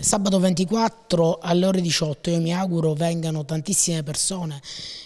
Sabato 24 alle ore 18 io mi auguro vengano tantissime persone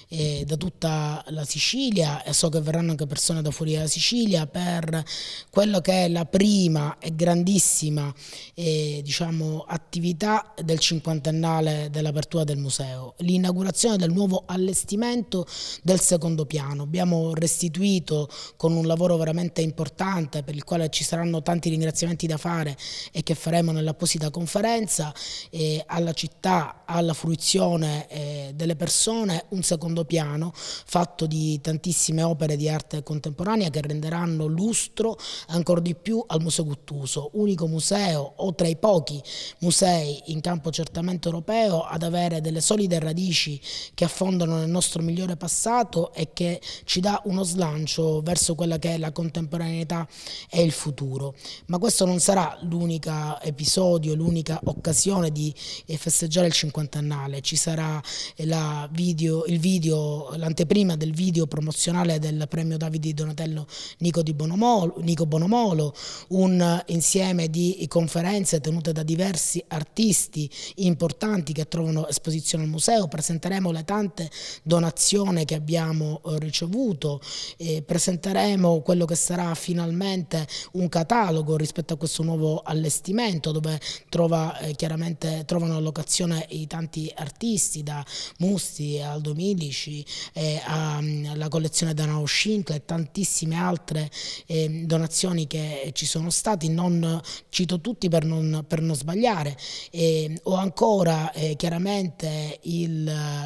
eh, da tutta la Sicilia e so che verranno anche persone da fuori dalla Sicilia per quello che è la prima e grandissima eh, diciamo, attività del cinquantennale dell'apertura del museo, l'inaugurazione del nuovo allestimento del secondo piano. Abbiamo restituito con un lavoro veramente importante per il quale ci saranno tanti ringraziamenti da fare e che faremo nell'apposita conferenza differenza eh, alla città, alla fruizione eh, delle persone un secondo piano fatto di tantissime opere di arte contemporanea che renderanno lustro ancora di più al Museo Guttuso, unico museo o tra i pochi musei in campo certamente europeo ad avere delle solide radici che affondano nel nostro migliore passato e che ci dà uno slancio verso quella che è la contemporaneità e il futuro. Ma questo non sarà l'unico episodio, l'unica occasione di eh, festeggiare il cinquantennale, ci sarà eh, video, video, l'anteprima del video promozionale del premio Davide Donatello Nico, di Bonomolo, Nico Bonomolo, un eh, insieme di conferenze tenute da diversi artisti importanti che trovano esposizione al museo, presenteremo le tante donazioni che abbiamo ricevuto, presenteremo quello che sarà finalmente un catalogo rispetto a questo nuovo allestimento dove trova eh, chiaramente trovano allocazione i tanti artisti da Musti a Aldo Milici eh, alla mm, collezione da Nao e tantissime altre eh, donazioni che ci sono stati non cito tutti per non, per non sbagliare ehm, ho ancora eh, chiaramente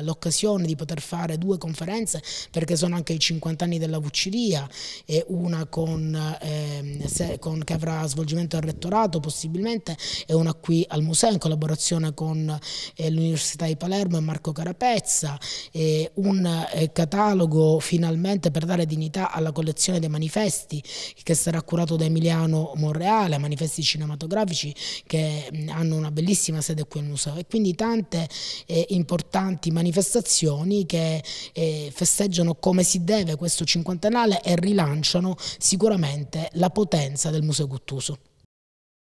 l'occasione di poter fare due conferenze perché sono anche i 50 anni della Vucciria una con, ehm, se, con, che avrà svolgimento al rettorato possibilmente e una qui a al museo in collaborazione con eh, l'Università di Palermo e Marco Carapezza, eh, un eh, catalogo finalmente per dare dignità alla collezione dei manifesti che sarà curato da Emiliano Monreale, manifesti cinematografici che mh, hanno una bellissima sede qui al museo e quindi tante eh, importanti manifestazioni che eh, festeggiano come si deve questo cinquantennale e rilanciano sicuramente la potenza del Museo Guttuso.